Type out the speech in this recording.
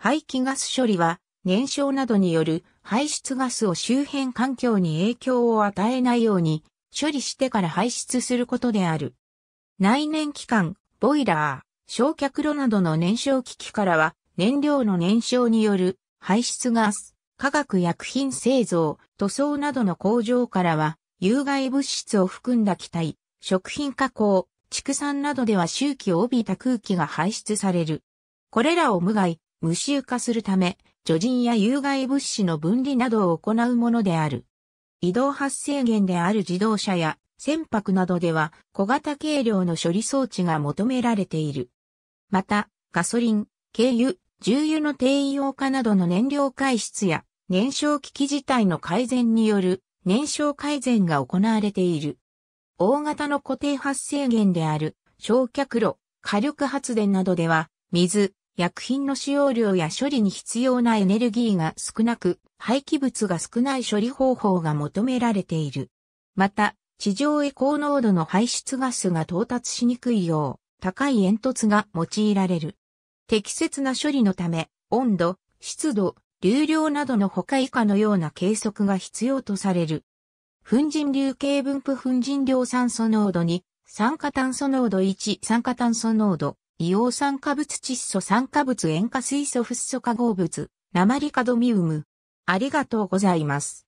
排気ガス処理は、燃焼などによる排出ガスを周辺環境に影響を与えないように、処理してから排出することである。内燃機関、ボイラー、焼却炉などの燃焼機器からは、燃料の燃焼による排出ガス、化学薬品製造、塗装などの工場からは、有害物質を含んだ気体、食品加工、畜産などでは周期を帯びた空気が排出される。これらを無害、無臭化するため、除塵や有害物資の分離などを行うものである。移動発生源である自動車や船舶などでは小型軽量の処理装置が求められている。また、ガソリン、軽油、重油の低用化などの燃料回出や燃焼機器自体の改善による燃焼改善が行われている。大型の固定発生源である焼却炉、火力発電などでは水、薬品の使用量や処理に必要なエネルギーが少なく、廃棄物が少ない処理方法が求められている。また、地上へ高濃度の排出ガスが到達しにくいよう、高い煙突が用いられる。適切な処理のため、温度、湿度、流量などの他以下のような計測が必要とされる。粉塵流系分布粉塵量酸素濃度2、酸化炭素濃度1、酸化炭素濃度硫黄酸化物窒素酸化物塩化水素フッ素化合物、鉛カドミウム。ありがとうございます。